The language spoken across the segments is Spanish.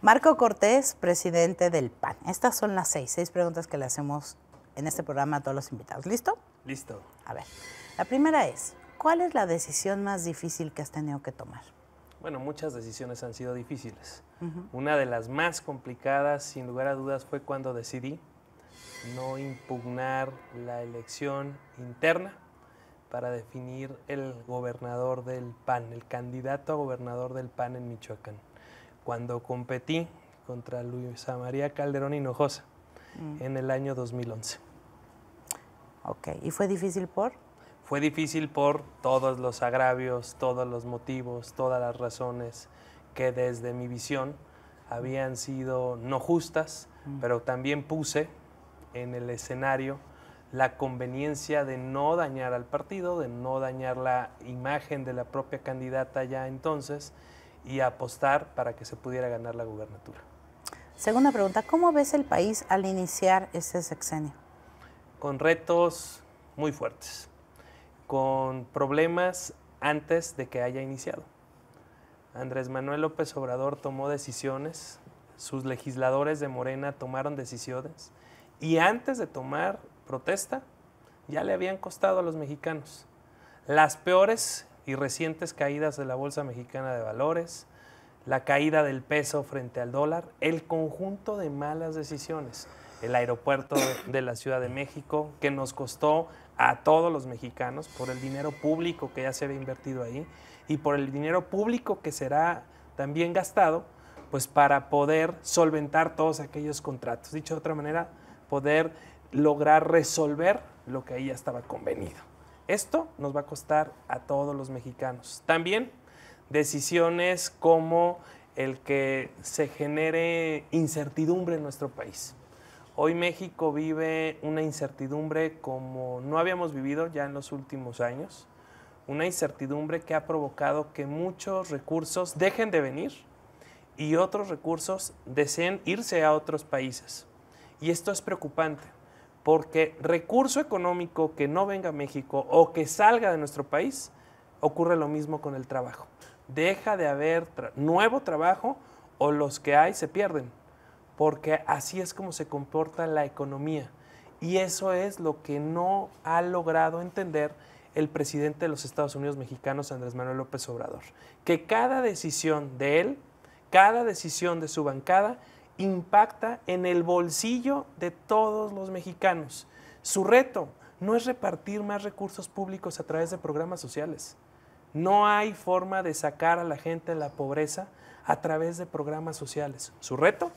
Marco Cortés, presidente del PAN. Estas son las seis, seis preguntas que le hacemos en este programa a todos los invitados. ¿Listo? Listo. A ver, la primera es, ¿cuál es la decisión más difícil que has tenido que tomar? Bueno, muchas decisiones han sido difíciles. Una de las más complicadas, sin lugar a dudas, fue cuando decidí no impugnar la elección interna para definir el gobernador del PAN, el candidato a gobernador del PAN en Michoacán cuando competí contra Luisa María Calderón Hinojosa mm. en el año 2011. Ok, ¿y fue difícil por? Fue difícil por todos los agravios, todos los motivos, todas las razones que desde mi visión habían sido no justas, mm. pero también puse en el escenario la conveniencia de no dañar al partido, de no dañar la imagen de la propia candidata ya entonces y apostar para que se pudiera ganar la gubernatura. Segunda pregunta, ¿cómo ves el país al iniciar este sexenio? Con retos muy fuertes, con problemas antes de que haya iniciado. Andrés Manuel López Obrador tomó decisiones, sus legisladores de Morena tomaron decisiones y antes de tomar protesta ya le habían costado a los mexicanos. Las peores y recientes caídas de la Bolsa Mexicana de Valores, la caída del peso frente al dólar, el conjunto de malas decisiones, el aeropuerto de la Ciudad de México, que nos costó a todos los mexicanos por el dinero público que ya se había invertido ahí y por el dinero público que será también gastado, pues para poder solventar todos aquellos contratos. Dicho de otra manera, poder lograr resolver lo que ahí ya estaba convenido. Esto nos va a costar a todos los mexicanos. También decisiones como el que se genere incertidumbre en nuestro país. Hoy México vive una incertidumbre como no habíamos vivido ya en los últimos años, una incertidumbre que ha provocado que muchos recursos dejen de venir y otros recursos deseen irse a otros países. Y esto es preocupante porque recurso económico que no venga a México o que salga de nuestro país, ocurre lo mismo con el trabajo. Deja de haber nuevo trabajo o los que hay se pierden, porque así es como se comporta la economía. Y eso es lo que no ha logrado entender el presidente de los Estados Unidos mexicanos, Andrés Manuel López Obrador, que cada decisión de él, cada decisión de su bancada, impacta en el bolsillo de todos los mexicanos. Su reto no es repartir más recursos públicos a través de programas sociales. No hay forma de sacar a la gente de la pobreza a través de programas sociales. Su reto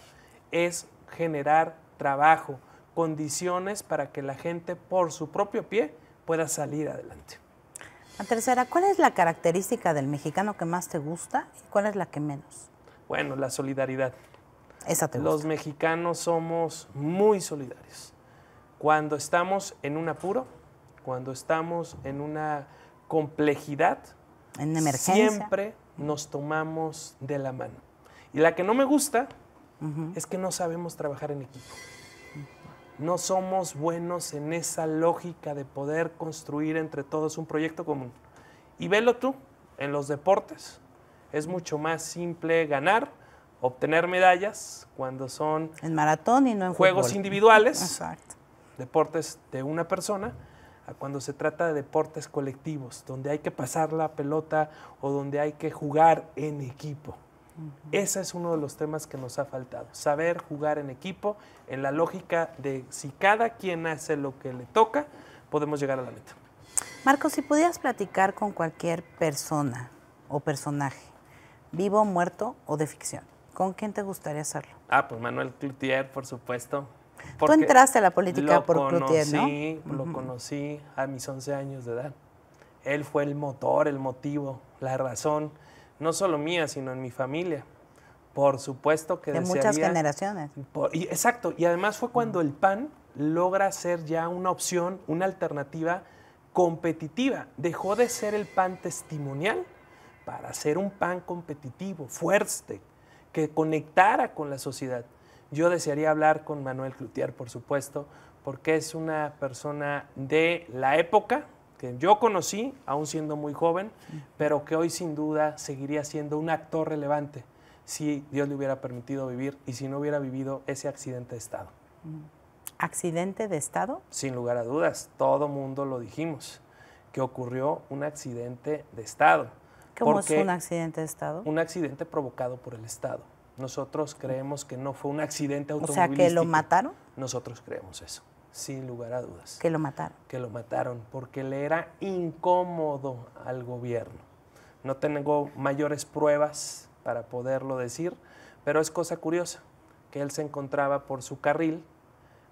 es generar trabajo, condiciones para que la gente por su propio pie pueda salir adelante. La tercera, ¿cuál es la característica del mexicano que más te gusta y cuál es la que menos? Bueno, la solidaridad. Los mexicanos somos muy solidarios. Cuando estamos en un apuro, cuando estamos en una complejidad, en siempre nos tomamos de la mano. Y la que no me gusta es que no sabemos trabajar en equipo. No somos buenos en esa lógica de poder construir entre todos un proyecto común. Y velo tú, en los deportes es mucho más simple ganar obtener medallas cuando son... En maratón y no en Juegos individuales. Deportes de una persona a cuando se trata de deportes colectivos, donde hay que pasar la pelota o donde hay que jugar en equipo. Ese es uno de los temas que nos ha faltado, saber jugar en equipo en la lógica de si cada quien hace lo que le toca, podemos llegar a la meta. Marcos, si pudieras platicar con cualquier persona o personaje, vivo, muerto o de ficción, ¿Con quién te gustaría hacerlo? Ah, pues Manuel Cloutier, por supuesto. Tú entraste a la política por Cloutier, ¿no? Sí, lo conocí a mis 11 años de edad. Él fue el motor, el motivo, la razón, no solo mía, sino en mi familia. Por supuesto que de muchas generaciones. exacto, y además fue cuando el PAN logra ser ya una opción, una alternativa competitiva. Dejó de ser el PAN testimonial para ser un PAN competitivo, fuerte, que conectara con la sociedad. Yo desearía hablar con Manuel Clutier, por supuesto, porque es una persona de la época que yo conocí, aún siendo muy joven, pero que hoy sin duda seguiría siendo un actor relevante si Dios le hubiera permitido vivir y si no hubiera vivido ese accidente de Estado. ¿Accidente de Estado? Sin lugar a dudas, todo mundo lo dijimos, que ocurrió un accidente de Estado ¿Cómo es un accidente de Estado? Un accidente provocado por el Estado. Nosotros creemos que no fue un accidente automovilístico. O sea, que lo mataron. Nosotros creemos eso, sin lugar a dudas. Que lo mataron. Que lo mataron porque le era incómodo al gobierno. No tengo mayores pruebas para poderlo decir, pero es cosa curiosa que él se encontraba por su carril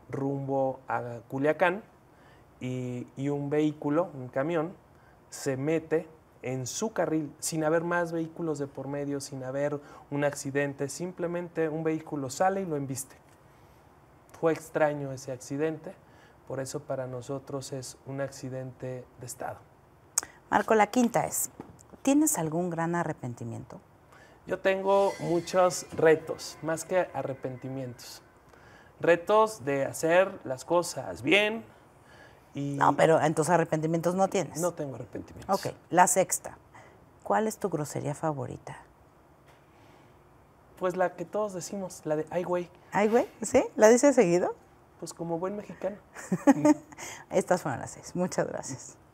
rumbo a Culiacán y, y un vehículo, un camión, se mete en su carril, sin haber más vehículos de por medio, sin haber un accidente, simplemente un vehículo sale y lo embiste. Fue extraño ese accidente, por eso para nosotros es un accidente de Estado. Marco, la quinta es, ¿tienes algún gran arrepentimiento? Yo tengo muchos retos, más que arrepentimientos. Retos de hacer las cosas bien, no, pero entonces arrepentimientos no tienes. No tengo arrepentimientos. Ok, la sexta. ¿Cuál es tu grosería favorita? Pues la que todos decimos, la de ay güey. Ay güey, ¿sí? ¿La dices seguido? Pues como buen mexicano. Estas fueron las seis. Muchas gracias.